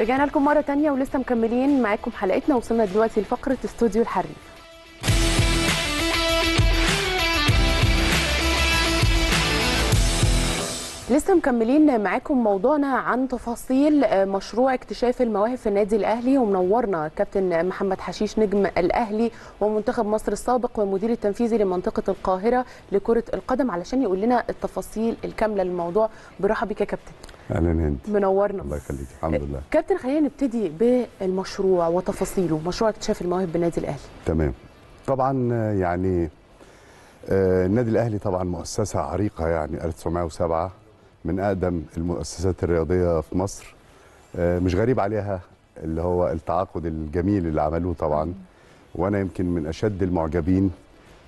رجعنا لكم مره تانية ولسه مكملين معاكم حلقتنا وصلنا دلوقتي لفقره استوديو الحريف لسه مكملين معاكم موضوعنا عن تفاصيل آه، مشروع اكتشاف المواهب في النادي الاهلي ومنورنا كابتن محمد حشيش نجم الاهلي ومنتخب مصر السابق والمدير التنفيذي لمنطقه القاهره لكره القدم علشان يقول لنا التفاصيل الكامله للموضوع برحب بك يا كابتن اهلا هند منورنا الله يخليك الحمد لله آه، كابتن خلينا نبتدي بالمشروع وتفاصيله مشروع اكتشاف المواهب بالنادي الاهلي تمام طبعا آه، يعني النادي الاهلي طبعا مؤسسه عريقه يعني 1907 من اقدم المؤسسات الرياضيه في مصر آه، مش غريب عليها اللي هو التعاقد الجميل اللي عملوه طبعا وانا يمكن من اشد المعجبين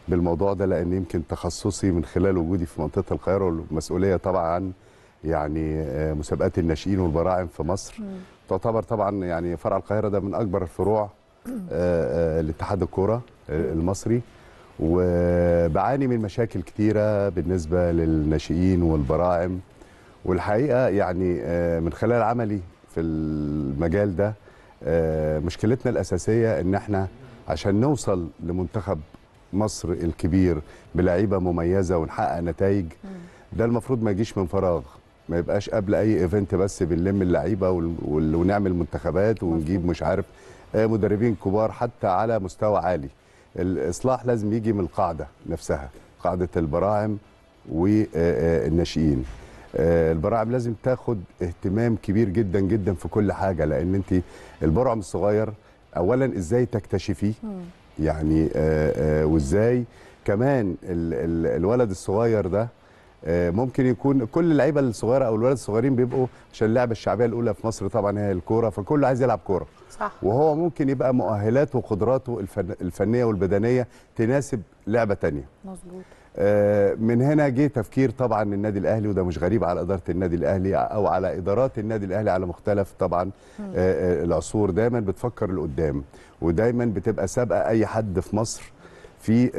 بالموضوع ده لان يمكن تخصصي من خلال وجودي في منطقه القاهره والمسؤوليه طبعا عن يعني آه، مسابقات الناشئين والبراعم في مصر تعتبر طبعا يعني فرع القاهره ده من اكبر الفروع آه، لاتحاد الكوره المصري وبعاني من مشاكل كتيره بالنسبه للناشئين والبراعم والحقيقه يعني آه، من خلال عملي في المجال ده آه، مشكلتنا الاساسيه ان احنا عشان نوصل لمنتخب مصر الكبير بلعيبه مميزه ونحقق نتائج ده المفروض ما يجيش من فراغ ما يبقاش قبل اي ايفنت بس بنلم اللعيبه ونعمل منتخبات ونجيب مش عارف آه، مدربين كبار حتى على مستوى عالي الاصلاح لازم يجي من القاعده نفسها قاعده البراعم والناشئين آه، البراعم لازم تاخد اهتمام كبير جدا جدا في كل حاجه لان انت البرعم الصغير اولا ازاي تكتشفيه يعني آه، آه، وازاي كمان الولد الصغير ده ممكن يكون كل اللعيبه الصغيره او الولاد الصغيرين بيبقوا عشان اللعبه الشعبيه الاولى في مصر طبعا هي الكوره فكله عايز يلعب كوره صح وهو ممكن يبقى مؤهلاته وقدراته الفنيه والبدنيه تناسب لعبه ثانيه مظبوط آه، من هنا جه تفكير طبعا النادي الاهلي وده مش غريب على اداره النادي الاهلي او على ادارات النادي الاهلي على مختلف طبعا آه، آه، العصور دايما بتفكر لقدام ودايما بتبقى سابقه اي حد في مصر في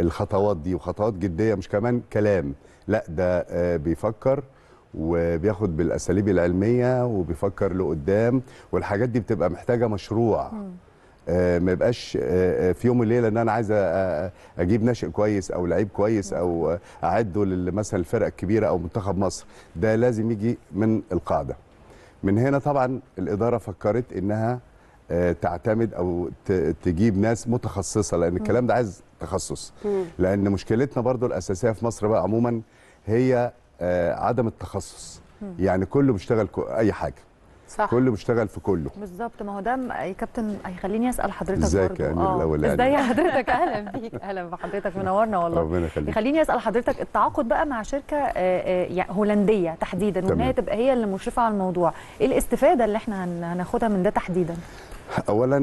الخطوات دي وخطوات جديه مش كمان كلام لا ده بيفكر وبياخد بالاساليب العلميه وبيفكر لقدام والحاجات دي بتبقى محتاجه مشروع آه، ما يبقاش آه، آه، في يوم الليله ان انا عايز اجيب ناشئ كويس او لعيب كويس او اعده مثلا الفرقه الكبيره او منتخب مصر ده لازم يجي من القاعده من هنا طبعا الاداره فكرت انها تعتمد او تجيب ناس متخصصه لان الكلام ده عايز تخصص لان مشكلتنا برضو الاساسيه في مصر بقى عموما هي عدم التخصص يعني كله بيشتغل اي حاجه صح كله بيشتغل في كله بالظبط ما هو ده يا كابتن هيخليني اسال حضرتك ازيك آه. يا امير الاولاني ازي حضرتك اهلا بيك اهلا بحضرتك منورنا والله ربنا يخليك يخليني اسال حضرتك التعاقد بقى مع شركه آه، آه، يعني هولنديه تحديدا وان هي تبقى هي اللي مشرفه على الموضوع ايه الاستفاده اللي احنا هناخدها من ده تحديدا اولا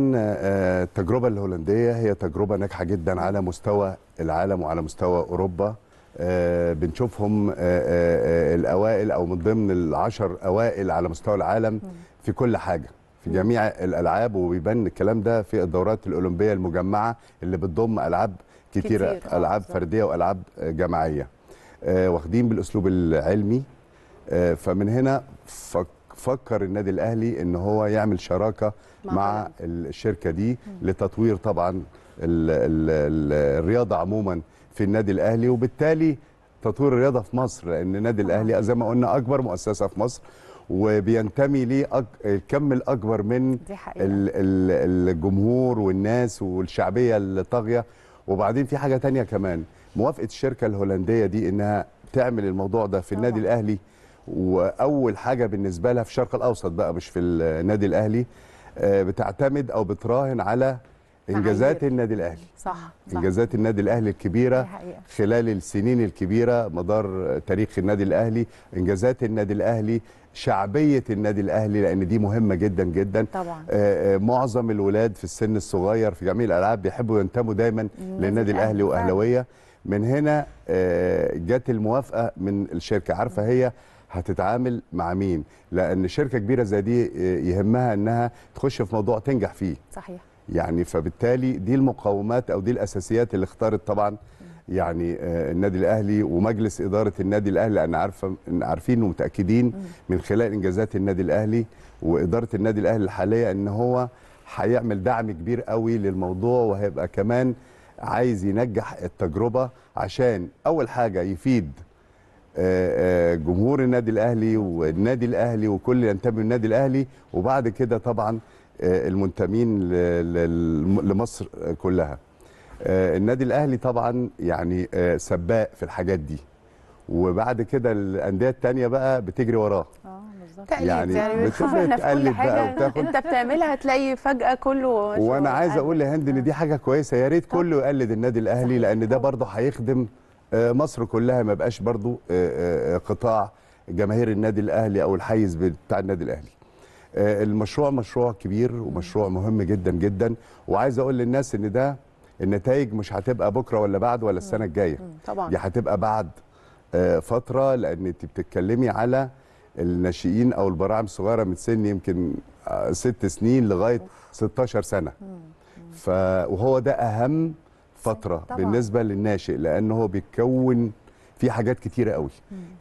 التجربه الهولنديه هي تجربه ناجحه جدا على مستوى العالم وعلى مستوى اوروبا آه، بنشوفهم آه، آه، الاوائل او من ضمن العشر اوائل على مستوى العالم في كل حاجه في جميع الالعاب وبيبان الكلام ده في الدورات الاولمبيه المجمعه اللي بتضم العاب كتيره كتير. العاب فرديه والعاب جماعيه واخدين بالاسلوب العلمي فمن هنا فكر النادي الاهلي ان هو يعمل شراكه مع, مع الشركه دي لتطوير طبعا الرياضه عموما في النادي الاهلي وبالتالي تطوير الرياضه في مصر لان النادي الاهلي آه. زي ما قلنا اكبر مؤسسه في مصر وبينتمي ليه أج... الكم الاكبر من دي ال... ال... الجمهور والناس والشعبيه الطاغيه وبعدين في حاجه تانية كمان موافقه الشركه الهولنديه دي انها تعمل الموضوع ده في النادي الاهلي واول حاجه بالنسبه لها في الشرق الاوسط بقى مش في النادي الاهلي آه، بتعتمد او بتراهن على انجازات النادي الاهلي صح, صح. انجازات النادي الاهلي الكبيره خلال السنين الكبيره مدار تاريخ النادي الاهلي انجازات النادي الاهلي شعبيه النادي الاهلي لان دي مهمه جدا جدا طبعا آه، آه، معظم الولاد في السن الصغير في جميع الالعاب بيحبوا ينتموا دايما للنادي الاهلي واهلاويه من هنا آه، جت الموافقه من الشركه عارفه هي هتتعامل مع مين لان شركه كبيره زي دي يهمها انها تخش في موضوع تنجح فيه صحيح يعني فبالتالي دي المقومات او دي الاساسيات اللي اختارت طبعا يعني آه، النادي الاهلي ومجلس اداره النادي الاهلي انا عارفه عارفين ومتاكدين من خلال انجازات النادي الاهلي واداره النادي الاهلي الحاليه ان هو هيعمل دعم كبير قوي للموضوع وهيبقى كمان عايز ينجح التجربه عشان اول حاجه يفيد آه، آه، جمهور النادي الاهلي والنادي الاهلي وكل اللي ينتمي للنادي الاهلي وبعد كده طبعا آه، المنتمين لمصر كلها آه، النادي الاهلي طبعا يعني آه، سباق في الحاجات دي وبعد كده الانديه الثانيه بقى بتجري وراه اه بالظبط يعني, يعني بتقلد بقى وتاخد انت بتعملها تلاقي فجاه كله وانا عايز اقول لهند ان دي حاجه كويسه يا ريت كله يقلد النادي الاهلي لان ده برضه هيخدم مصر كلها ما بقاش برضه قطاع جماهير النادي الاهلي او الحيز بتاع النادي الاهلي آه، المشروع مشروع كبير ومشروع مهم جدا جدا وعايز اقول للناس ان ده النتائج مش هتبقى بكره ولا بعد ولا السنه الجايه طبعا دي هتبقى بعد آه، فتره لان انت بتتكلمي على الناشئين او البراعم الصغيره من سن يمكن آه، ست سنين لغايه 16 سنه ف وهو ده اهم فتره طبعا. بالنسبه للناشئ لان هو بيتكون في حاجات كتيره قوي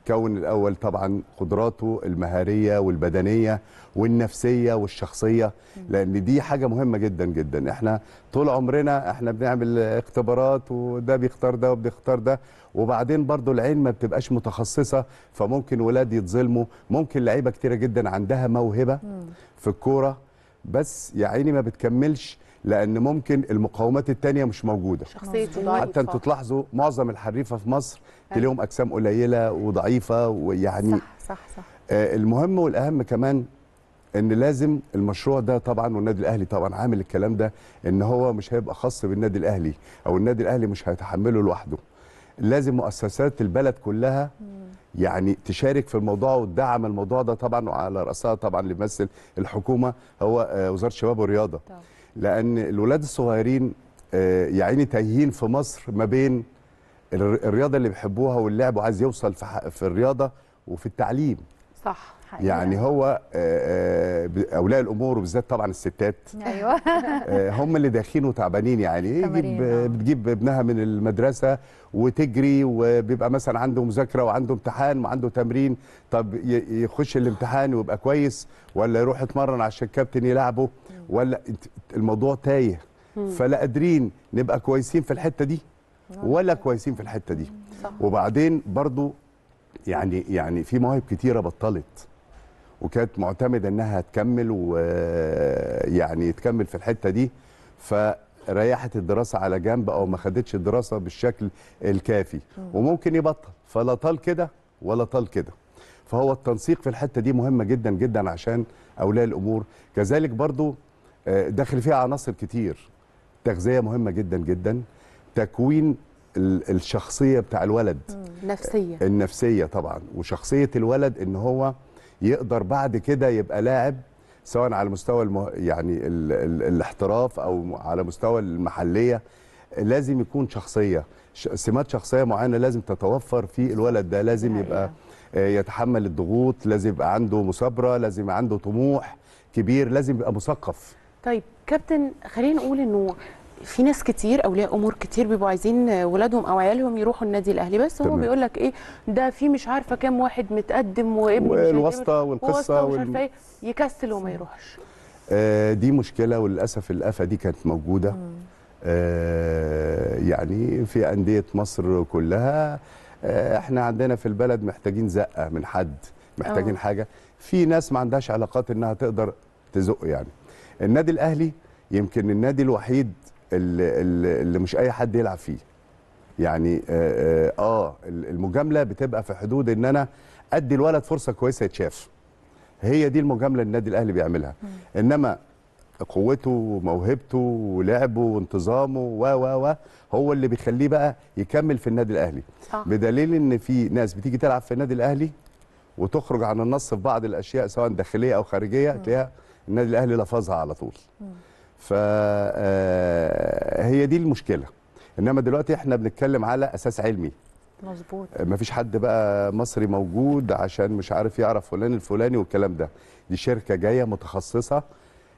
كون الاول طبعا قدراته المهاريه والبدنيه والنفسيه والشخصيه لان دي حاجه مهمه جدا جدا احنا طول عمرنا احنا بنعمل اختبارات وده بيختار ده وبيختار ده وبعدين برضو العين ما بتبقاش متخصصه فممكن ولاد يتظلموا ممكن لعيبه كتيره جدا عندها موهبه في الكوره بس يا عيني ما بتكملش لان ممكن المقاومات الثانيه مش موجوده شخصيته حتى انتوا تلاحظوا معظم الحريفه في مصر تلاقيهم اجسام قليله وضعيفه ويعني صح صح صح آه المهم والاهم كمان ان لازم المشروع ده طبعا والنادي الاهلي طبعا عامل الكلام ده ان هو مش هيبقى خاص بالنادي الاهلي او النادي الاهلي مش هيتحمله لوحده لازم مؤسسات البلد كلها يعني تشارك في الموضوع وتدعم الموضوع ده طبعا وعلى راسها طبعا اللي بيمثل الحكومه هو آه، وزاره الشباب والرياضه طبعا. لان الولاد الصغيرين يعني تايهين في مصر ما بين الرياضه اللي بيحبوها واللعب وعايز يوصل في, في الرياضه وفي التعليم صح يعني هو آه، آه، اولياء الامور وبالذات طبعا الستات ايوه آه، هم اللي داخلين وتعبانين يعني بتجيب ابنها من المدرسه وتجري وبيبقى مثلا عنده مذاكره وعنده امتحان وعنده تمرين طب يخش الامتحان ويبقى كويس ولا يروح يتمرن عشان الكابتن يلعبه ولا الموضوع تايه فلا قادرين نبقى كويسين في الحته دي ولا كويسين في الحته دي صح. وبعدين برضو يعني يعني في مواهب كتيره بطلت وكانت معتمده انها تكمل ويعني تكمل في الحته دي فريحت الدراسه على جنب او ما خدتش الدراسه بالشكل الكافي وممكن يبطل فلا طال كده ولا طال كده فهو التنسيق في الحته دي مهمه جدا جدا عشان اولياء الامور كذلك برضو آه، داخل فيها عناصر كتير تغذيه مهمه جدا جدا تكوين الشخصيه بتاع الولد النفسيه النفسيه طبعا وشخصيه الولد ان هو يقدر بعد كده يبقى لاعب سواء على مستوى المه... يعني ال... ال... الاحتراف او على مستوى المحليه لازم يكون شخصيه ش... سمات شخصيه معينه لازم تتوفر في الولد ده لازم يبقى آه، يتحمل الضغوط لازم يبقى عنده مثابره لازم يبقى عنده طموح كبير لازم يبقى مثقف طيب كابتن خلينا نقول انه في ناس كتير اولياء امور كتير بيبقوا عايزين آه، ولادهم او عيالهم يروحوا النادي الاهلي بس هو بيقول لك ايه ده في مش عارفه كام واحد متقدم وابن والواسطه والقصه ومش عارفه ايه يكسل وما يروحش آه دي مشكله وللاسف الافه دي كانت موجوده آه يعني في انديه مصر كلها آه احنا عندنا في البلد محتاجين زقه من حد محتاجين أوه. حاجه في ناس ما عندهاش علاقات انها تقدر تزق يعني النادي الاهلي يمكن النادي الوحيد اللي, اللي مش اي حد يلعب فيه يعني آه, آه،, آه، المجامله بتبقى في حدود ان انا ادي الولد فرصه كويسه يتشاف هي دي المجامله اللي النادي الاهلي بيعملها انما قوته وموهبته ولعبه وانتظامه و و و هو اللي بيخليه بقى يكمل في النادي الاهلي صح. بدليل ان في ناس بتيجي تلعب في النادي الاهلي وتخرج عن النص في بعض الاشياء سواء داخليه او خارجيه تلاقيها النادي الاهلي لفظها على طول م. فهي آه، دي المشكله انما دلوقتي احنا بنتكلم على اساس علمي مظبوط آه، مفيش حد بقى مصري موجود عشان مش عارف يعرف فلان الفلاني والكلام ده دي شركه جايه متخصصه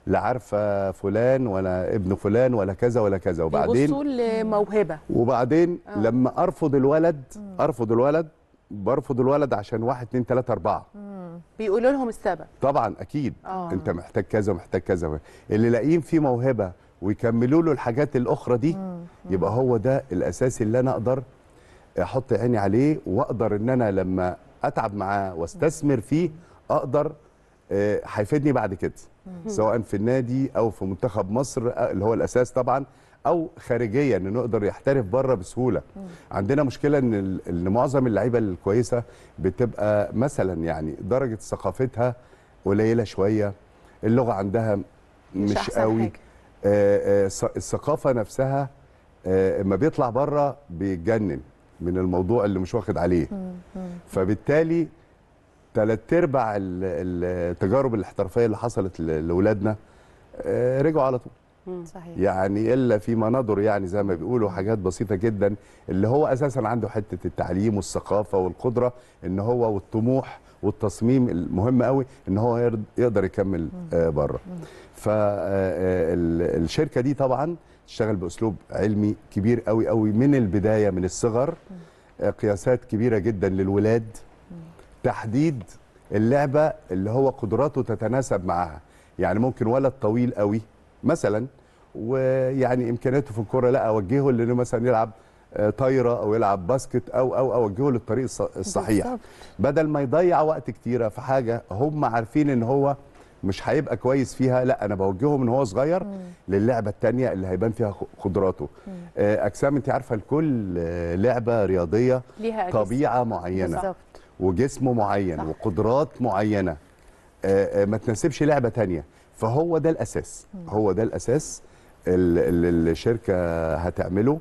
لا عارفه فلان ولا ابن فلان ولا كذا ولا كذا وبعدين لموهبه وبعدين آه. لما ارفض الولد ارفض الولد برفض الولد عشان واحد اتنين تلاته اربعه مم. بيقولوا لهم السبب طبعا اكيد أوه. انت محتاج كذا ومحتاج كذا اللي لاقيين فيه موهبه ويكملوا له الحاجات الاخرى دي مم. يبقى هو ده الاساس اللي انا اقدر احط عيني عليه واقدر ان انا لما اتعب معاه واستثمر فيه اقدر آه، هيفيدني بعد كده سواء في النادي او في منتخب مصر آه، اللي هو الاساس طبعا او خارجيا انه يقدر يحترف بره بسهوله مم. عندنا مشكله ان معظم اللعيبه الكويسه بتبقى مثلا يعني درجه ثقافتها قليله شويه اللغه عندها مش, قوي آه آه الثقافه نفسها آه ما بيطلع بره بيتجنن من الموضوع اللي مش واخد عليه مم. فبالتالي ثلاث ارباع التجارب الاحترافيه اللي حصلت لاولادنا آه، رجعوا على طول صحيح. يعني الا فيما ندر يعني زي ما بيقولوا حاجات بسيطه جدا اللي هو اساسا عنده حته التعليم والثقافه والقدره ان هو والطموح والتصميم المهم قوي ان هو يقدر يكمل آه، بره فالشركه آه، آه، دي طبعا تشتغل باسلوب علمي كبير قوي قوي من البدايه من الصغر قياسات كبيره جدا للولاد تحديد اللعبه اللي هو قدراته تتناسب معاها يعني ممكن ولد طويل قوي مثلا ويعني امكانياته في الكوره لا اوجهه لانه مثلا يلعب آه، طايره او يلعب باسكت او او اوجهه للطريق الصحيح بدل ما يضيع وقت كتيره في حاجه هم عارفين ان هو مش هيبقى كويس فيها لا انا بوجهه من هو صغير للعبه الثانيه اللي هيبان فيها قدراته اجسام آه، انت عارفه لكل آه، لعبه رياضيه ليها طبيعه معينه بالزبط. وجسم معين وقدرات معينه ما تناسبش لعبه ثانيه فهو ده الاساس هو ده الاساس اللي الشركه هتعمله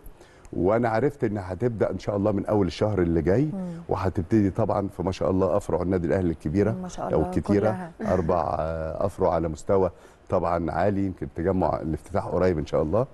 وانا عرفت انها هتبدا ان شاء الله من اول الشهر اللي جاي وهتبتدي طبعا في ما شاء الله افرع النادي الاهلي الكبيره ما شاء الله او كتيره كلها. اربع افرع على مستوى طبعا عالي يمكن تجمع الافتتاح قريب ان شاء الله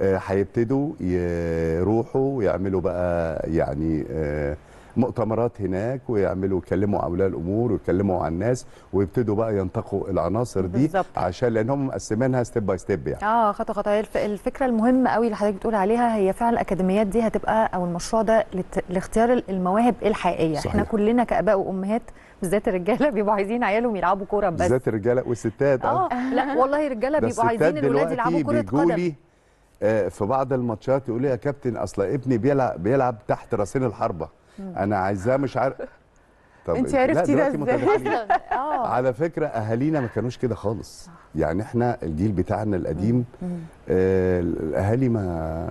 آه، هيبتدوا يروحوا ويعملوا بقى يعني آه مؤتمرات هناك ويعملوا يكلموا اولياء الامور ويكلموا عن الناس ويبتدوا بقى ينتقوا العناصر دي بالزبط. عشان لان هم مقسمينها ستيب باي ستيب يعني اه خطوه خطوه الفكره المهمه قوي اللي حضرتك بتقول عليها هي فعلا الاكاديميات دي هتبقى او المشروع ده لاختيار المواهب الحقيقيه صحيح. احنا كلنا كاباء وامهات بالذات الرجاله بيبقوا عايزين عيالهم يلعبوا كوره بس بالذات الرجاله والستات اه لا والله الرجاله بيبقوا عايزين الاولاد يلعبوا كره قدم آه، في بعض الماتشات يقول لي يا كابتن اصل ابني بيلعب بيلعب تحت راسين الحربه انا عايزاه مش عارف طب انت عرفتي ده ازاي اه. على فكره اهالينا ما كانوش كده خالص يعني احنا الجيل بتاعنا القديم آه الاهالي ما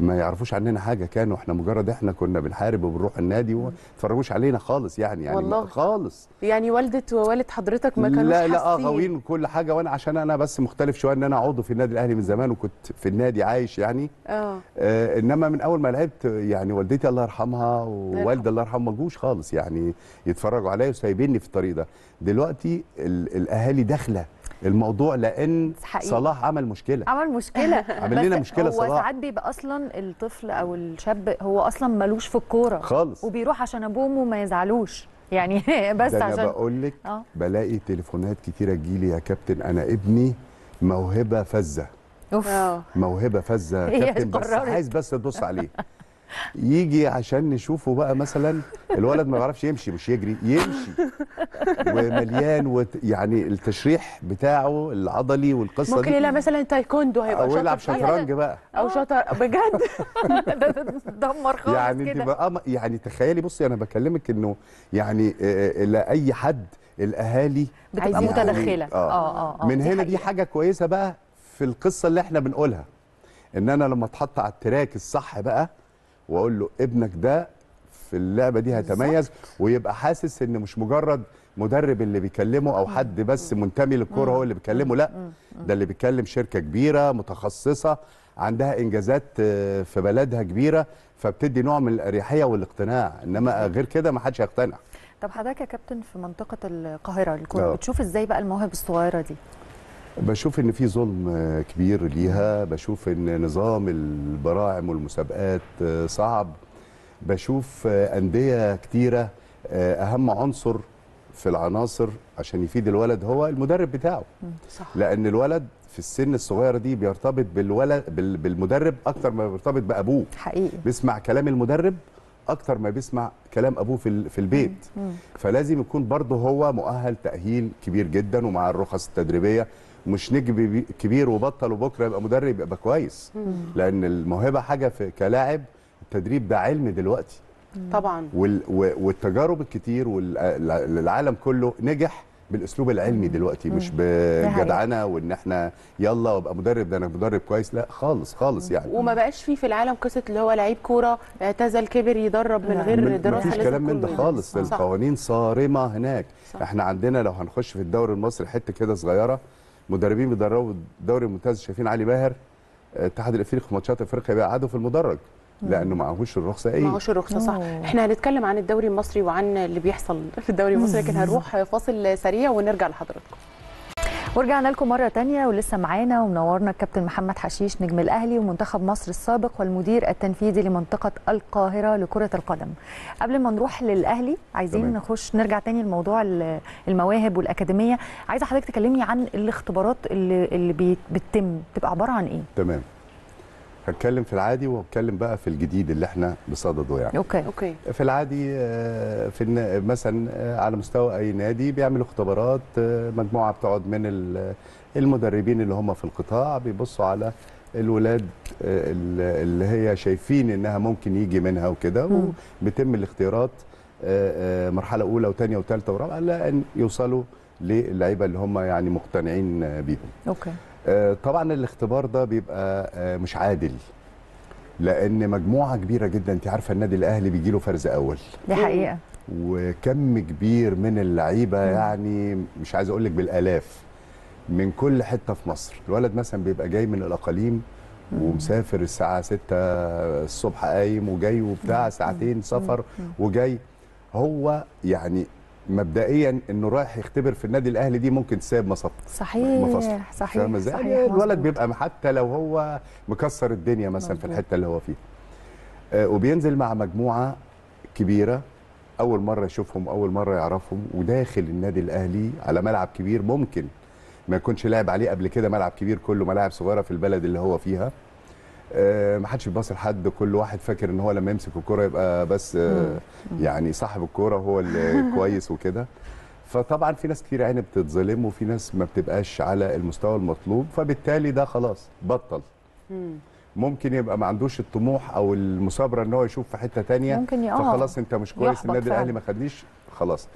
ما يعرفوش عننا حاجه كانوا احنا مجرد احنا كنا بنحارب وبنروح النادي وما يتفرجوش علينا خالص يعني يعني والله. خالص يعني والده ووالد حضرتك ما كانوش لا لا آه، غاويين كل حاجه وانا عشان انا بس مختلف شويه ان انا عضو في النادي الاهلي من زمان وكنت في النادي عايش يعني اه, آه انما من اول ما لعبت يعني والدتي الله يرحمها ووالدي الله يرحمه ما جوش خالص يعني يتفرجوا عليا وسايبيني في الطريق ده دلوقتي الاهالي داخله الموضوع لان حقيقي. صلاح عمل مشكله عمل مشكله عمل لنا مشكله هو صلاح هو ساعات بيبقى اصلا الطفل او الشاب هو اصلا ملوش في الكوره خالص وبيروح عشان ابوه وامه ما يزعلوش يعني بس ده عشان انا بقول لك آه. بلاقي تليفونات كتيره لي يا كابتن انا ابني موهبه فذه اوف موهبه فذه كابتن بس عايز بس تبص عليه يجي عشان نشوفه بقى مثلا الولد ما بيعرفش يمشي مش يجري يمشي ومليان وت... يعني التشريح بتاعه العضلي والقصه ممكن يلعب مثلا تايكوندو هيبقى شاطر او يلعب شطرنج بقى او شاطر بجد ده تدمر خالص يعني كده آه، يعني تخيلي بصي انا بكلمك انه يعني آه، آه، اي حد الاهالي بتبقى يعني متدخله اه اه, آه من هنا دي حاجه كويسه بقى في القصه اللي احنا بنقولها ان انا لما اتحط على التراك الصح بقى واقول له ابنك ده في اللعبه دي هيتميز ويبقى حاسس ان مش مجرد مدرب اللي بيكلمه او حد بس منتمي للكوره هو اللي بيكلمه لا ده اللي بيكلم شركه كبيره متخصصه عندها انجازات آه، في بلدها كبيره فبتدي نوع من الاريحيه والاقتناع انما غير كده ما حدش هيقتنع طب حضرتك يا كابتن في منطقه القاهره الكوره آه. بتشوف ازاي بقى المواهب الصغيره دي بشوف ان في ظلم كبير ليها بشوف ان نظام البراعم والمسابقات صعب بشوف انديه كتيره اهم عنصر في العناصر عشان يفيد الولد هو المدرب بتاعه صح. لان الولد في السن الصغيره دي بيرتبط بالولد بالمدرب اكتر ما بيرتبط بابوه حقيقي بيسمع كلام المدرب اكتر ما بيسمع كلام ابوه في في البيت مم. مم. فلازم يكون برضه هو مؤهل تاهيل كبير جدا ومع الرخص التدريبيه مش نجم كبير وبطل وبكره يبقى مدرب يبقى كويس لان الموهبه حاجه في كلاعب التدريب ده علم دلوقتي طبعا والتجارب الكتير والعالم كله نجح بالاسلوب العلمي دلوقتي مش بجدعنه وان احنا يلا وابقى مدرب ده انا مدرب كويس لا خالص خالص يعني وما بقاش في في العالم قصه اللي هو لعيب كوره اعتزل كبر يدرب من غير دراسه مفيش كلام من ده خالص القوانين صارمه هناك صح. احنا عندنا لو هنخش في الدوري المصري حته كده صغيره مدربين بيدربوا الدوري الممتاز شايفين علي ماهر الاتحاد آه، الافريقي في ماتشات افريقيا بيقعدوا في المدرج لانه معهوش الرخصه ايه معهوش الرخصه صح أوه. احنا هنتكلم عن الدوري المصري وعن اللي بيحصل في الدوري المصري لكن هنروح فاصل سريع ونرجع لحضراتكم ورجعنا لكم مرة ثانيه ولسه معانا ومنورنا الكابتن محمد حشيش نجم الأهلي ومنتخب مصر السابق والمدير التنفيذي لمنطقة القاهرة لكرة القدم. قبل ما نروح للأهلي عايزين نخش نرجع تاني لموضوع المواهب والأكاديمية، عايزة حضرتك تكلمني عن الاختبارات اللي, اللي بتتم بتبقى عبارة عن إيه؟ تمام. هتكلم في العادي وهتكلم بقى في الجديد اللي احنا بصدده يعني اوكي اوكي في العادي آه، في مثلا آه، على مستوى اي نادي بيعملوا اختبارات آه، مجموعه بتقعد من المدربين اللي هم في القطاع بيبصوا على الولاد اللي هي شايفين انها ممكن يجي منها وكده وبيتم الاختيارات مرحله اولى وثانيه وثالثه ورابعه لان يوصلوا للعيبه اللي هم يعني مقتنعين بيهم اوكي آه، طبعا الاختبار ده بيبقى آه، مش عادل لان مجموعه كبيره جدا انت عارفه النادي الاهلي بيجي له فرز اول دي حقيقه وكم كبير من اللعيبه يعني مش عايز اقول لك بالالاف من كل حته في مصر الولد مثلا بيبقى جاي من الاقاليم ومسافر الساعه 6 الصبح قايم وجاي وبتاع ساعتين سفر وجاي هو يعني مبدئيا انه رايح يختبر في النادي الاهلي دي ممكن تساب مصب صحيح مفصل. صحيح فاهم ازاي الولد بيبقى حتى لو هو مكسر الدنيا مثلا مزبوط. في الحته اللي هو فيها آه وبينزل مع مجموعه كبيره اول مره يشوفهم اول مره يعرفهم وداخل النادي الاهلي على ملعب كبير ممكن ما يكونش لعب عليه قبل كده ملعب كبير كله ملاعب صغيره في البلد اللي هو فيها آه، ما حدش بيباصي لحد كل واحد فاكر ان هو لما يمسك الكوره يبقى بس آه، يعني صاحب الكوره هو اللي كويس وكده فطبعا في ناس كتير عيني بتتظلم وفي ناس ما بتبقاش على المستوى المطلوب فبالتالي ده خلاص بطل ممكن يبقى ما عندوش الطموح او المثابره ان هو يشوف في حته تانية ممكن آه، فخلاص انت مش كويس النادي الاهلي ما خدنيش خلاص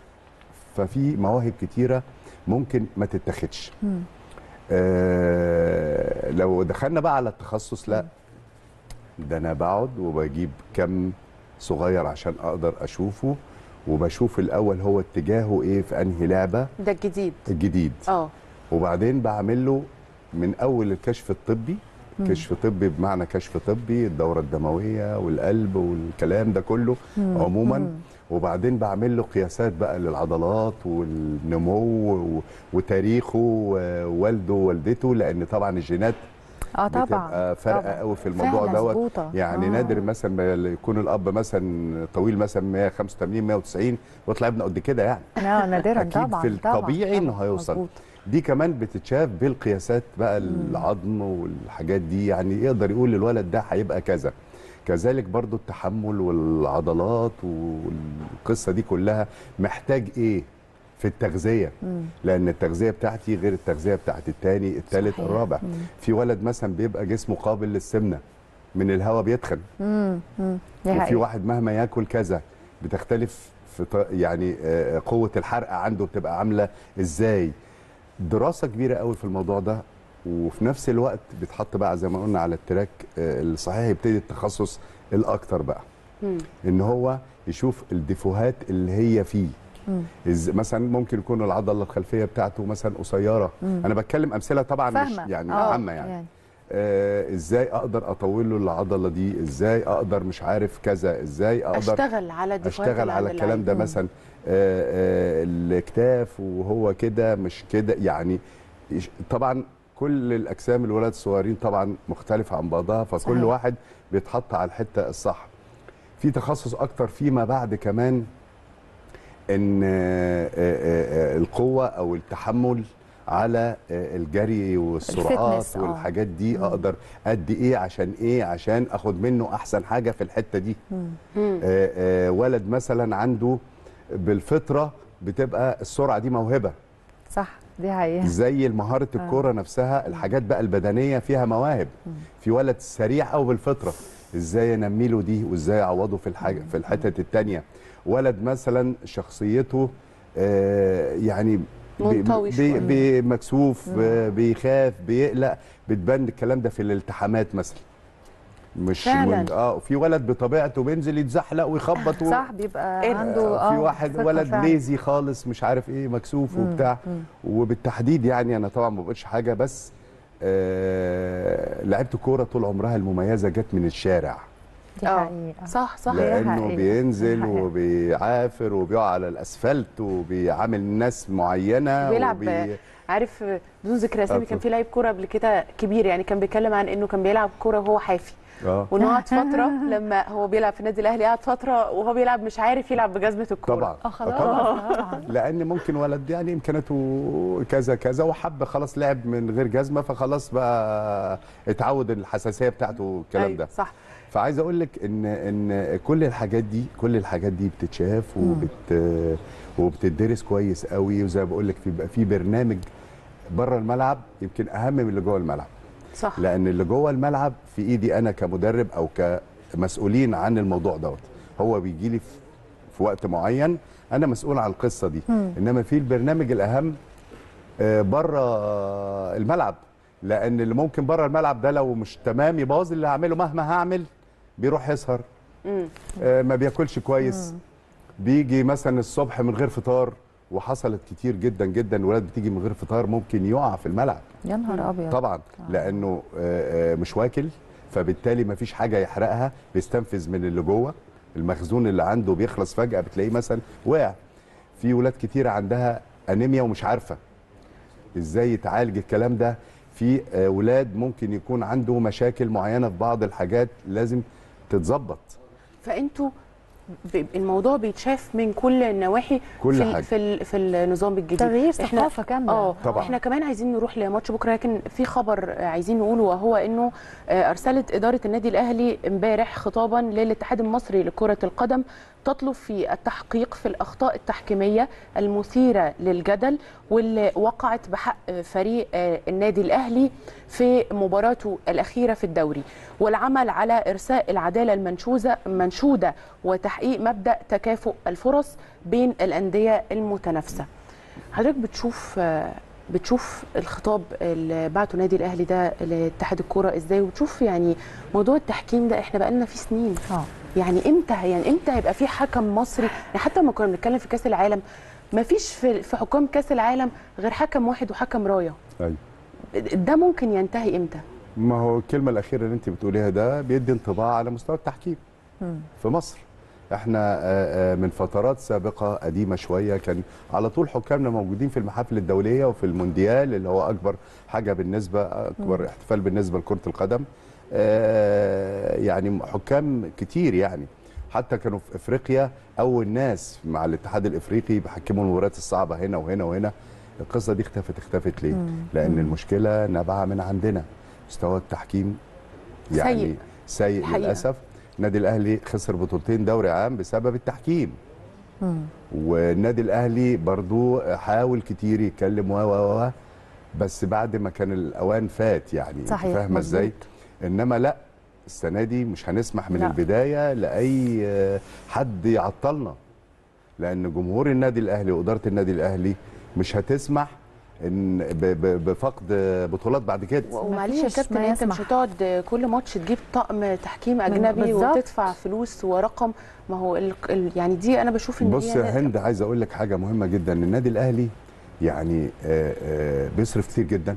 ففي مواهب كتيره ممكن ما تتاخدش آه لو دخلنا بقى على التخصص لا مم. ده انا بقعد وبجيب كم صغير عشان اقدر اشوفه وبشوف الاول هو اتجاهه ايه في انهي لعبه ده الجديد الجديد اه وبعدين بعمل له من اول الكشف الطبي مم. كشف طبي بمعنى كشف طبي الدوره الدمويه والقلب والكلام ده كله مم. عموما مم. وبعدين بعمل له قياسات بقى للعضلات والنمو وتاريخه ووالده ووالدته لان طبعا الجينات اه طبعا بتبقى فارقه قوي في الموضوع دوت يعني آه. نادر مثلا ما يكون الاب مثلا طويل مثلا 185 190 ويطلع ابنه قد كده يعني اه نادرا طبعا أكيد في الطبيعي انه هيوصل مزبوط. دي كمان بتتشاف بالقياسات بقى العظم والحاجات دي يعني يقدر يقول للولد ده هيبقى كذا كذلك برضو التحمل والعضلات والقصة دي كلها محتاج ايه في التغذيه مم. لان التغذيه بتاعتي غير التغذيه بتاعت الثاني الثالث الرابع مم. في ولد مثلا بيبقى جسمه قابل للسمنه من الهواء بيتخن مم. وفي واحد مهما ياكل كذا بتختلف في يعني آه، آه، قوه الحرق عنده بتبقى عامله ازاي دراسه كبيره قوي في الموضوع ده وفي نفس الوقت بيتحط بقى زي ما قلنا على التراك آه، الصحيح يبتدي التخصص الاكتر بقى مم. ان هو يشوف الديفوهات اللي هي فيه إز مثلا ممكن يكون العضله الخلفيه بتاعته مثلا قصيره مم. انا بتكلم امثله طبعا فهمة. مش يعني آه، عامه يعني, يعني. آه ازاي اقدر اطول له العضله دي ازاي اقدر مش عارف كذا ازاي اقدر اشتغل على دي اشتغل على الكلام ده مثلا آه آه الاكتاف وهو كده مش كده يعني طبعا كل الاجسام الولاد الصغيرين طبعا مختلفه عن بعضها فكل صحيح. واحد بيتحط على الحته الصح في تخصص اكتر فيما بعد كمان ان آه، آه، آه، القوه او التحمل على الجري والسرعات والحاجات دي اقدر ادي ايه عشان ايه عشان اخد منه احسن حاجه في الحته دي ولد مثلا عنده بالفطره بتبقى السرعه دي موهبه صح دي حقيقة زي مهارة الكورة نفسها الحاجات بقى البدنية فيها مواهب في ولد سريع أو بالفطرة ازاي انمي له دي وازاي اعوضه في الحاجه في الحتت الثانيه ولد مثلا شخصيته آه يعني منطوي بي بي مكسوف بيخاف بيقلق بتبان الكلام ده في الالتحامات مثلا مش فعلا. من... اه في ولد بطبيعته بينزل يتزحلق ويخبط و... صح بيبقى آه عنده آه في آه، واحد ولد فعلا. ليزي خالص مش عارف ايه مكسوف وبتاع مم. مم. وبالتحديد يعني انا طبعا ما بقولش حاجه بس آه، لعيبه كوره طول عمرها المميزه جت من الشارع دي آه. حقيقة. صح صح لانه بينزل وبيعافر وبيقع على الاسفلت وبيعامل ناس معينه بيلعب وبي... عارف بدون ذكر اسامي كان في لعيب كوره قبل كده كبير يعني كان بيتكلم عن انه كان بيلعب كوره وهو حافي اه ونقعد قعد فتره لما هو بيلعب في النادي الاهلي قعد فتره وهو بيلعب مش عارف يلعب بجزمه الكوره طبعا اه خلاص طبعا آه. لان ممكن ولد يعني امكاناته كذا كذا وحب خلاص لعب من غير جزمه فخلاص بقى اتعود الحساسيه بتاعته والكلام أيوة ده صح فعايز اقول لك ان ان كل الحاجات دي كل الحاجات دي بتتشاف وبت وبتدرس كويس قوي وزي ما بقول لك بيبقى في برنامج بره الملعب يمكن اهم من اللي جوه الملعب صح. لان اللي جوه الملعب في ايدي انا كمدرب او كمسؤولين عن الموضوع دوت هو بيجي لي في وقت معين انا مسؤول عن القصه دي مم. انما في البرنامج الاهم آه، بره الملعب لان اللي ممكن بره الملعب ده لو مش تمام يبوظ اللي هعمله مهما هعمل بيروح يسهر آه، ما بياكلش كويس مم. بيجي مثلا الصبح من غير فطار وحصلت كتير جدا جدا الولاد بتيجي من غير فطار ممكن يقع في الملعب يا نهار ابيض طبعا آه. لانه آه، آه، مش واكل فبالتالي ما فيش حاجه يحرقها بيستنفذ من اللي جوه المخزون اللي عنده بيخلص فجاه بتلاقيه مثلا وقع في ولاد كتير عندها انيميا ومش عارفه ازاي يتعالج الكلام ده في ولاد ممكن يكون عنده مشاكل معينه في بعض الحاجات لازم تتظبط فانتوا الموضوع بيتشاف من كل النواحي كل في حاجة. في في النظام الجديد تغيير ثقافه كامله اه طبعا احنا كمان عايزين نروح لماتش بكره لكن في خبر عايزين نقوله وهو انه آه، ارسلت اداره النادي الاهلي امبارح خطابا للاتحاد المصري لكره القدم تطلب في التحقيق في الأخطاء التحكيمية المثيرة للجدل واللي وقعت بحق فريق آه، النادي الأهلي في مباراته الأخيرة في الدوري والعمل على إرساء العدالة المنشوزة منشودة وتحقيق مبدأ تكافؤ الفرص بين الأندية المتنافسة حضرتك بتشوف آه، بتشوف الخطاب اللي بعته نادي الاهلي ده لاتحاد الكوره ازاي وبتشوف يعني موضوع التحكيم ده احنا بقالنا فيه سنين اه يعني امتى يعني امتى هيبقى في حكم مصري يعني حتى لما كنا بنتكلم في كاس العالم ما فيش في, في حكام كاس العالم غير حكم واحد وحكم رايه ايوه ده ممكن ينتهي امتى ما هو الكلمه الاخيره اللي انت بتقوليها ده بيدي انطباع على مستوى التحكيم في مصر احنا من فترات سابقه قديمه شويه كان على طول حكامنا موجودين في المحافل الدوليه وفي المونديال اللي هو اكبر حاجه بالنسبه اكبر احتفال بالنسبه لكره القدم آه، يعني حكام كتير يعني حتى كانوا في افريقيا اول ناس مع الاتحاد الافريقي بيحكموا المباريات الصعبه هنا وهنا وهنا القصه دي اختفت اختفت ليه؟ مم. لان مم. المشكله نابعه من عندنا مستوى التحكيم يعني سيء, سيء للاسف النادي الاهلي خسر بطولتين دوري عام بسبب التحكيم مم. والنادي الاهلي برضو حاول كتير يتكلم و و بس بعد ما كان الاوان فات يعني صحيح فاهمه ازاي؟ انما لا السنه دي مش هنسمح من لا. البدايه لاي حد يعطلنا لان جمهور النادي الاهلي واداره النادي الاهلي مش هتسمح ان بفقد بطولات بعد كده ومعلش يا كابتن انت مش هتقعد كل ماتش تجيب طقم تحكيم اجنبي وتدفع فلوس ورقم ما هو ال... يعني دي انا بشوف ان بص يا هند عايز اقول لك حاجه مهمه جدا ان النادي الاهلي يعني آآ آه، آآ آه، بيصرف كتير جدا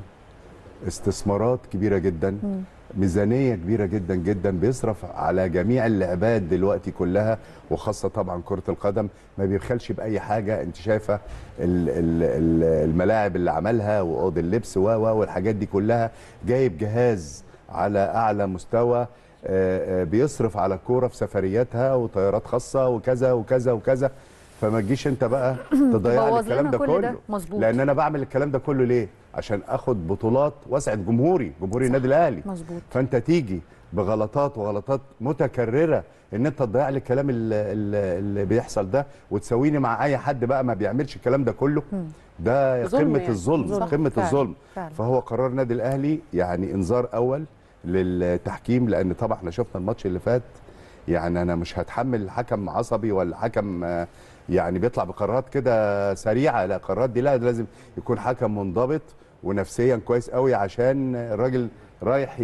استثمارات كبيره جدا مم. ميزانيه كبيره جدا جدا بيصرف على جميع اللعبات دلوقتي كلها وخاصه طبعا كره القدم ما بيبخلش باي حاجه انت شايفه الملاعب اللي عملها واوض اللبس و والحاجات دي كلها جايب جهاز على اعلى مستوى آه، آه، بيصرف على الكوره في سفرياتها وطيارات خاصه وكذا وكذا وكذا فما تجيش انت بقى تضيع الكلام ده كله مظبوط لان انا بعمل الكلام ده كله ليه عشان اخد بطولات وسعت جمهوري جمهوري النادي الاهلي مظبوط فانت تيجي بغلطات وغلطات متكرره ان انت تضيع لي الكلام اللي, بيحصل ده وتساويني مع اي حد بقى ما بيعملش الكلام ده كله ده قمه يعني. الظلم قمه فعلا. الظلم فعلا. فهو قرار النادي الاهلي يعني انذار اول للتحكيم لان طبعا احنا شفنا الماتش اللي فات يعني انا مش هتحمل حكم عصبي ولا حكم يعني بيطلع بقرارات كده سريعه لا القرارات دي لا لازم يكون حكم منضبط ونفسيا كويس قوي عشان الراجل رايح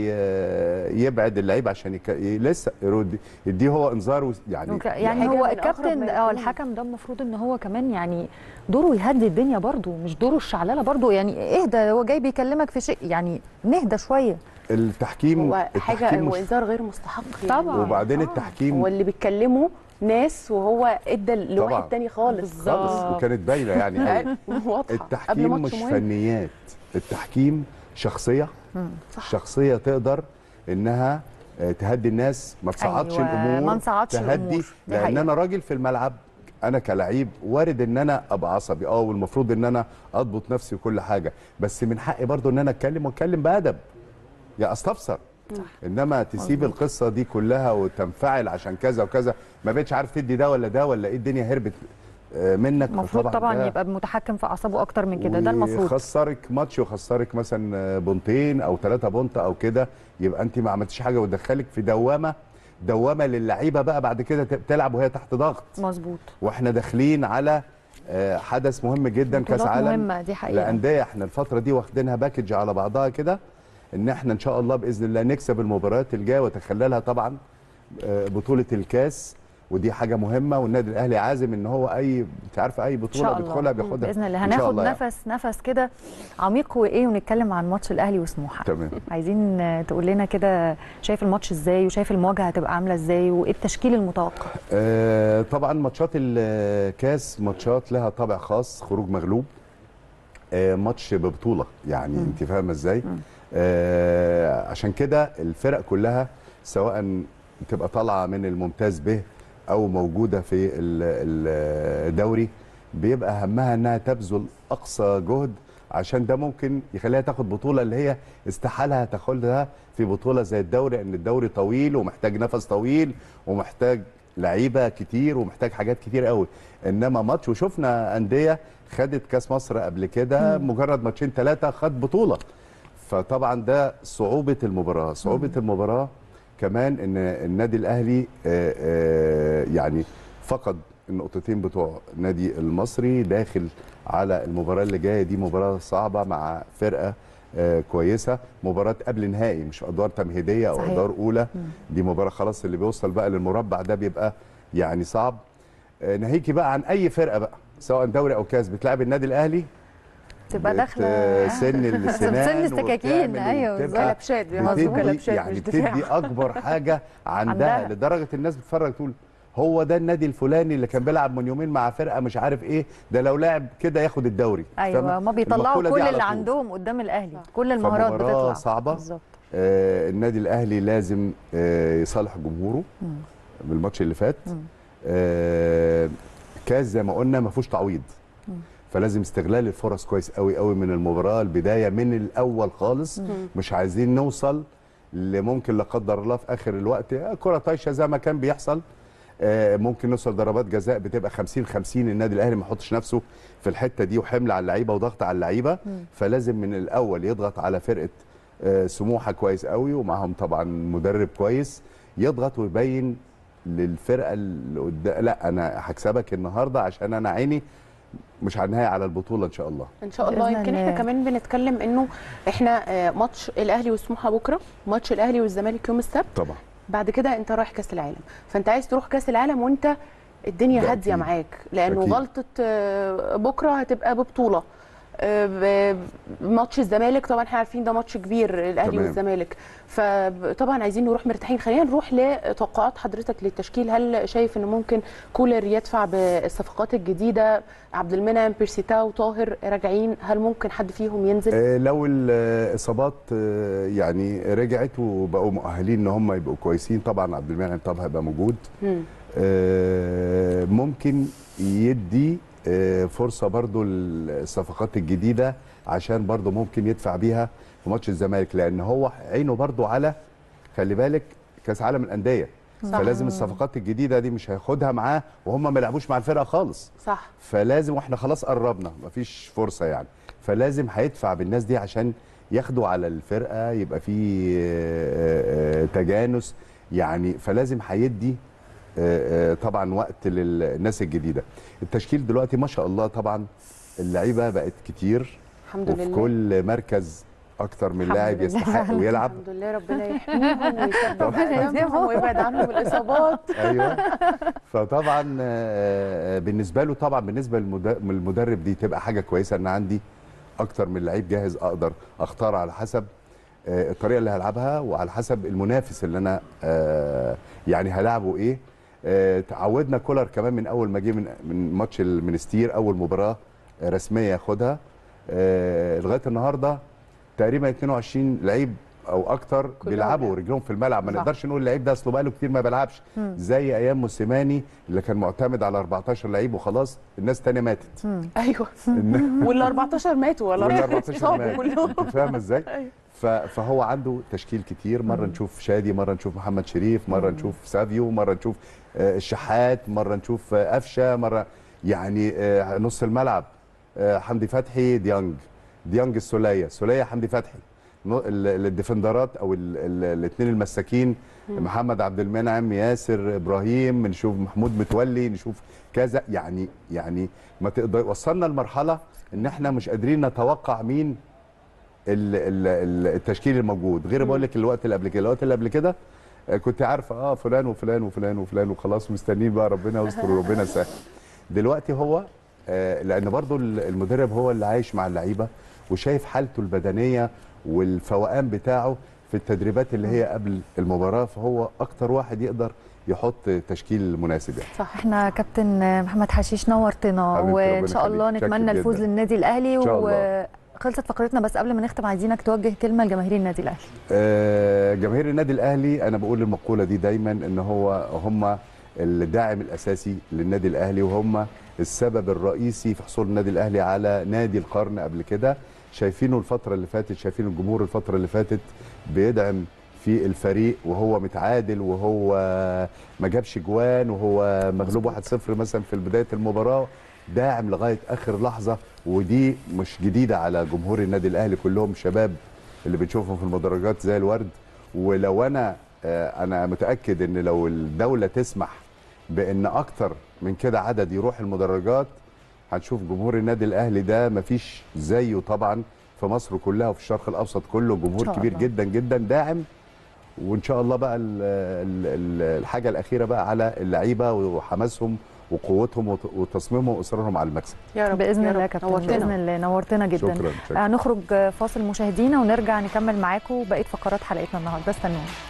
يبعد اللعيب عشان يك... لسه يرد يديه هو انذار يعني يعني هو الكابتن او آه، الحكم ده المفروض ان هو كمان يعني دوره يهدي الدنيا برضه مش دوره الشعلله برضه يعني اهدى هو جاي بيكلمك في شيء يعني نهدى شويه التحكيم هو حاجه التحكيم غير مستحق يعني. طبعا وبعدين آه. التحكيم هو اللي بيتكلمه ناس وهو ادى لواحد تاني خالص خالص وكانت باينه يعني واضحه التحكيم مش فنيات التحكيم شخصيه صح. شخصيه تقدر انها آه، تهدي الناس ما تصعدش أيوة. الامور ما نصعدش تهدي الامور لان انا راجل في الملعب انا كلعيب وارد ان انا ابقى عصبي اه والمفروض ان انا اضبط نفسي وكل حاجه بس من حقي برضو ان انا اتكلم واتكلم بادب يا استفسر صح. انما تسيب مزبوط. القصه دي كلها وتنفعل عشان كذا وكذا ما بقتش عارف تدي ده ولا ده ولا ايه الدنيا هربت آه، منك المفروض طبعا, يبقى متحكم في اعصابه اكتر من كده ده المفروض يخسرك ماتش وخسرك مثلا آه، بونتين او ثلاثه بونت او كده يبقى انت ما عملتيش حاجه وتدخلك في دوامه دوامه للعيبه بقى بعد كده تلعب وهي تحت ضغط مظبوط واحنا داخلين على آه، حدث مهم جدا كاس عالم الانديه احنا الفتره دي واخدينها باكج على بعضها كده ان احنا ان شاء الله باذن الله نكسب المباريات الجايه وتخللها طبعا بطوله الكاس ودي حاجه مهمه والنادي الاهلي عازم ان هو اي انت عارفه اي بطوله بيدخلها بياخدها باذن الله هناخد الله يعني. نفس يعني. نفس كده عميق وايه ونتكلم عن ماتش الاهلي وسموحه تمام عايزين تقول لنا كده شايف الماتش ازاي وشايف المواجهه هتبقى عامله ازاي وايه التشكيل المتوقع آه طبعا ماتشات الكاس ماتشات لها طابع خاص خروج مغلوب آه ماتش ببطوله يعني م. انت فاهمه ازاي آه عشان كده الفرق كلها سواء تبقى طالعه من الممتاز به او موجوده في الدوري بيبقى همها انها تبذل اقصى جهد عشان ده ممكن يخليها تاخد بطوله اللي هي استحالها تاخدها في بطوله زي الدوري لان الدوري طويل ومحتاج نفس طويل ومحتاج لعيبه كتير ومحتاج حاجات كتير قوي انما ماتش وشفنا انديه خدت كاس مصر قبل كده مجرد ماتشين ثلاثه خد بطوله فطبعا ده صعوبه المباراه صعوبه المباراه كمان ان النادي الاهلي آه، آه، يعني فقد النقطتين بتوع النادي المصري داخل على المباراه اللي جايه دي مباراه صعبه مع فرقه آه، كويسه مباراه قبل نهائي مش ادوار تمهيديه او ادوار اولى دي مباراه خلاص اللي بيوصل بقى للمربع ده بيبقى يعني صعب ناهيكي بقى عن اي فرقه بقى سواء دوري او كاس بتلعب النادي الاهلي تبقى داخله آه، سن السنان سن السكاكين ايوه كلبشات كلبشات يعني بتدي اكبر حاجه عندها, عندها. لدرجه الناس بتتفرج تقول هو ده النادي الفلاني اللي كان بيلعب من يومين مع فرقه مش عارف ايه ده لو لعب كده ياخد الدوري ايوه ما بيطلعوا كل اللي عندهم قدام الاهلي كل المهارات بتطلع صعبه بالظبط آه النادي الاهلي لازم آه يصالح جمهوره بالماتش اللي فات آه كاس زي ما قلنا ما فيهوش تعويض فلازم استغلال الفرص كويس قوي قوي من المباراه البدايه من الاول خالص مش عايزين نوصل لممكن لا قدر الله في اخر الوقت آه، كره طايشه زي ما كان بيحصل آه، ممكن نوصل ضربات جزاء بتبقى 50 50 النادي الاهلي ما يحطش نفسه في الحته دي وحمل على اللعيبه وضغط على اللعيبه فلازم من الاول يضغط على فرقه آه، سموحه كويس قوي ومعاهم طبعا مدرب كويس يضغط ويبين للفرقه اللي قدام لا انا هكسبك النهارده عشان انا عيني مش هنهاية على البطوله ان شاء الله ان شاء الله يمكن احنا كمان بنتكلم انه احنا آه، ماتش الاهلي وسموحه بكره ماتش الاهلي والزمالك يوم السبت طبعا بعد كده انت رايح كاس العالم فانت عايز تروح كاس العالم وانت الدنيا هاديه معاك لانه أكيد. غلطه آه، بكره هتبقى ببطوله آه، ماتش الزمالك طبعا احنا عارفين ده ماتش كبير الاهلي والزمالك فطبعا عايزين نروح مرتاحين خلينا نروح لتوقعات حضرتك للتشكيل هل شايف ان ممكن كولر يدفع بالصفقات الجديده عبد المنعم بيرسيتاو طاهر راجعين هل ممكن حد فيهم ينزل آه، لو الاصابات آه، يعني رجعت وبقوا مؤهلين ان هم يبقوا كويسين طبعا عبد المنعم طب هيبقى موجود ممكن يدي آه، فرصه برضو الصفقات الجديده عشان برضو ممكن يدفع بيها في ماتش الزمالك لان هو عينه برضو على خلي بالك كاس عالم الانديه صح. فلازم الصفقات الجديده دي مش هياخدها معاه وهم ما لعبوش مع الفرقه خالص صح فلازم واحنا خلاص قربنا مفيش فرصه يعني فلازم هيدفع بالناس دي عشان ياخدوا على الفرقه يبقى في آه، آه، تجانس يعني فلازم هيدي آه، آه، طبعا وقت للناس الجديده التشكيل دلوقتي ما شاء الله طبعا اللعيبه بقت كتير الحمد وفي لله كل مركز اكتر من لاعب يستحق ويلعب الحمد لله ربنا يحميهم ويسبب ويبعد عنهم الاصابات ايوه فطبعا آه، بالنسبه له طبعا بالنسبه للمدرب دي تبقى حاجه كويسه ان عندي اكتر من لعيب جاهز اقدر اختار على حسب الطريقه اللي هلعبها وعلى حسب المنافس اللي انا يعني هلعبه ايه آه، تعودنا كولر كمان من اول ما جه من من ماتش المنستير اول مباراه آه، رسميه ياخدها آه، لغايه النهارده تقريبا 22 لعيب او اكتر بيلعبوا يعني. رجلهم في الملعب ما نقدرش نقول اللعيب ده اصله بقاله كتير ما بيلعبش زي ايام موسيماني اللي كان معتمد على 14 لعيب وخلاص الناس تانية ماتت ايوه وال 14 ماتوا ولا 14 ماتوا فاهمه ازاي أيوة. فهو عنده تشكيل كتير مره نشوف شادي مره نشوف محمد شريف مره نشوف سافيو مره نشوف آه، الشحات مره نشوف آه، قفشه مره يعني آه، نص الملعب حمدي فتحي ديانج ديانج السوليه سوليه حمدي فتحي الديفندرات او الاثنين المساكين محمد عبد المنعم ياسر ابراهيم نشوف محمود متولي نشوف كذا يعني يعني ما تقدر وصلنا لمرحله ان احنا مش قادرين نتوقع مين التشكيل الموجود غير بقول لك الوقت اللي قبل كده الوقت اللي قبل كده آه، كنت عارفه اه فلان وفلان وفلان وفلان وخلاص مستنيين بقى ربنا يستر وربنا يسهل دلوقتي هو آه لان برضو المدرب هو اللي عايش مع اللعيبه وشايف حالته البدنيه والفوقان بتاعه في التدريبات اللي هي قبل المباراه فهو اكتر واحد يقدر يحط تشكيل مناسب يعني. صح احنا كابتن محمد حشيش نورتنا وان شاء الله نتمنى الفوز للنادي الاهلي وخلصت فقرتنا بس قبل ما نختم عايزينك توجه كلمه لجماهير النادي الاهلي آه جماهير النادي الاهلي انا بقول المقوله دي دايما ان هو هم الداعم الاساسي للنادي الاهلي وهم السبب الرئيسي في حصول النادي الاهلي على نادي القرن قبل كده شايفينه الفتره اللي فاتت شايفين الجمهور الفتره اللي فاتت بيدعم في الفريق وهو متعادل وهو ما جابش جوان وهو مغلوب 1-0 مثلا في بدايه المباراه داعم لغايه اخر لحظه ودي مش جديده على جمهور النادي الاهلي كلهم شباب اللي بنشوفهم في المدرجات زي الورد ولو انا آه، انا متاكد ان لو الدوله تسمح بان اكتر من كده عدد يروح المدرجات هنشوف جمهور النادي الاهلي ده مفيش زيه طبعا في مصر كلها وفي الشرق الاوسط كله جمهور كبير جدا جدا داعم وان شاء الله بقى الـ الـ الحاجه الاخيره بقى على اللعيبه وحماسهم وقوتهم وتصميمهم واصرارهم على المكسب يا رب باذن الله يا كابتن باذن الله نورتنا جدا شكرا, شكرا. هنخرج آه، فاصل مشاهدينا ونرجع نكمل معاكم بقيه فقرات حلقتنا النهارده استنونا